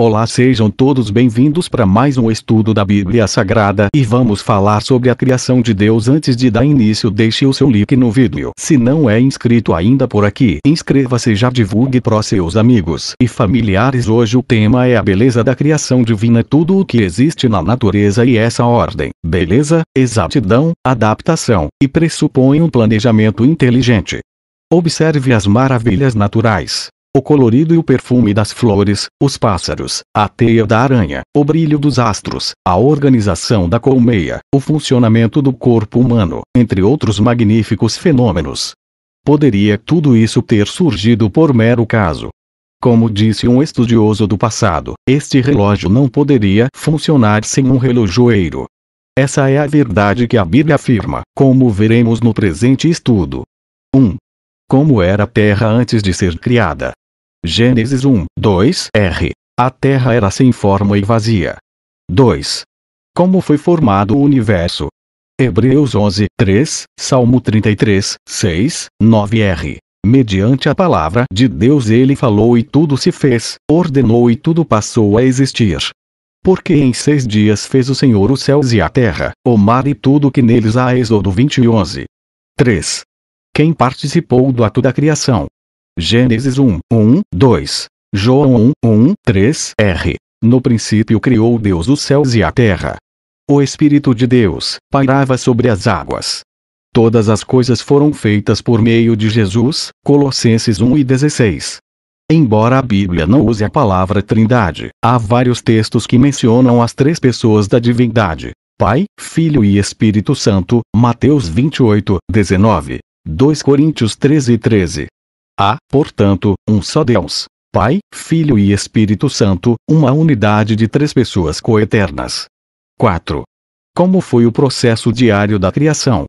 Olá, sejam todos bem-vindos para mais um estudo da Bíblia Sagrada e vamos falar sobre a criação de Deus. Antes de dar início, deixe o seu like no vídeo. Se não é inscrito ainda por aqui, inscreva-se já divulgue para seus amigos e familiares. Hoje o tema é a beleza da criação divina, tudo o que existe na natureza e essa ordem, beleza, exatidão, adaptação e pressupõe um planejamento inteligente. Observe as maravilhas naturais, o colorido e o perfume das flores, os pássaros, a teia da aranha, o brilho dos astros, a organização da colmeia, o funcionamento do corpo humano, entre outros magníficos fenômenos. Poderia tudo isso ter surgido por mero caso. Como disse um estudioso do passado, este relógio não poderia funcionar sem um relojoeiro. Essa é a verdade que a Bíblia afirma, como veremos no presente estudo. 1. Um, como era a Terra antes de ser criada. Gênesis 1, 2 R. A terra era sem forma e vazia. 2. Como foi formado o universo? Hebreus 11, 3, Salmo 33, 6, 9 R. Mediante a palavra de Deus ele falou e tudo se fez, ordenou e tudo passou a existir. Porque em seis dias fez o Senhor os céus e a terra, o mar e tudo que neles há. Êxodo 20 11. 3. Quem participou do ato da criação? Gênesis 1, 1, 2. João 1, 1, 3, R. No princípio criou Deus os céus e a terra. O Espírito de Deus pairava sobre as águas. Todas as coisas foram feitas por meio de Jesus, Colossenses 1 e 16. Embora a Bíblia não use a palavra Trindade, há vários textos que mencionam as três pessoas da divindade: Pai, Filho e Espírito Santo, Mateus 28, 19, 2 Coríntios 13, 13, Há, portanto, um só Deus, Pai, Filho e Espírito Santo, uma unidade de três pessoas coeternas. 4. Como foi o processo diário da criação?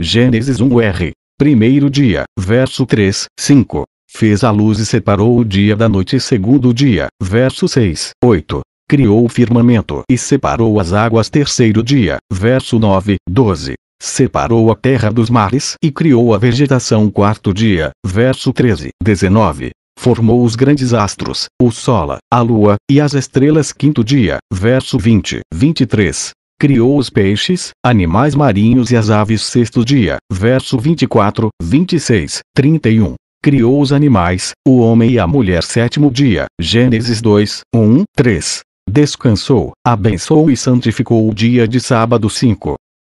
Gênesis 1r, primeiro dia, verso 3, 5. Fez a luz e separou o dia da noite, segundo dia, verso 6, 8. Criou o firmamento e separou as águas, terceiro dia, verso 9, 12 separou a terra dos mares e criou a vegetação quarto dia, verso 13, 19. Formou os grandes astros, o Sol, a Lua, e as estrelas quinto dia, verso 20, 23. Criou os peixes, animais marinhos e as aves sexto dia, verso 24, 26, 31 criou os animais, o homem e a mulher sétimo dia. Gênesis 2, 1, 3. Descansou, abençoou e santificou o dia de sábado 5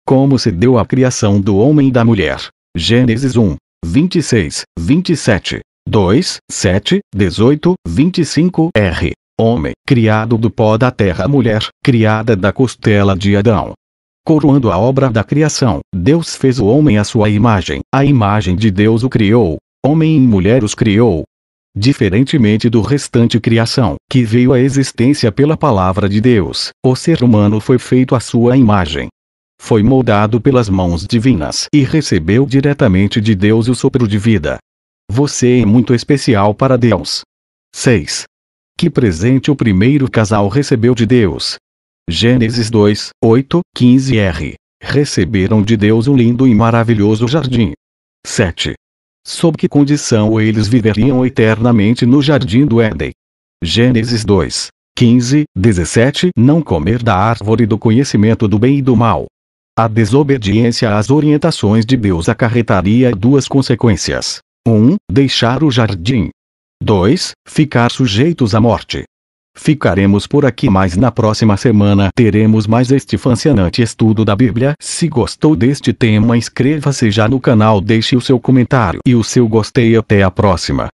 como se deu a criação do homem e da mulher. Gênesis 1, 26, 27, 2, 7, 18, 25 R. Homem, criado do pó da terra, mulher, criada da costela de Adão. Coroando a obra da criação, Deus fez o homem à sua imagem, a imagem de Deus o criou, homem e mulher os criou. Diferentemente do restante criação, que veio à existência pela palavra de Deus, o ser humano foi feito à sua imagem, foi moldado pelas mãos divinas e recebeu diretamente de Deus o sopro de vida. Você é muito especial para Deus. 6. Que presente o primeiro casal recebeu de Deus? Gênesis 2, 8, 15 R. Receberam de Deus um lindo e maravilhoso jardim. 7. Sob que condição eles viveriam eternamente no jardim do Éden? Gênesis 2, 15, 17 Não comer da árvore do conhecimento do bem e do mal. A desobediência às orientações de Deus acarretaria duas consequências: 1. Um, deixar o jardim. 2. Ficar sujeitos à morte. Ficaremos por aqui, mas na próxima semana teremos mais este fascinante estudo da Bíblia. Se gostou deste tema, inscreva-se já no canal, deixe o seu comentário e o seu gostei. Até a próxima.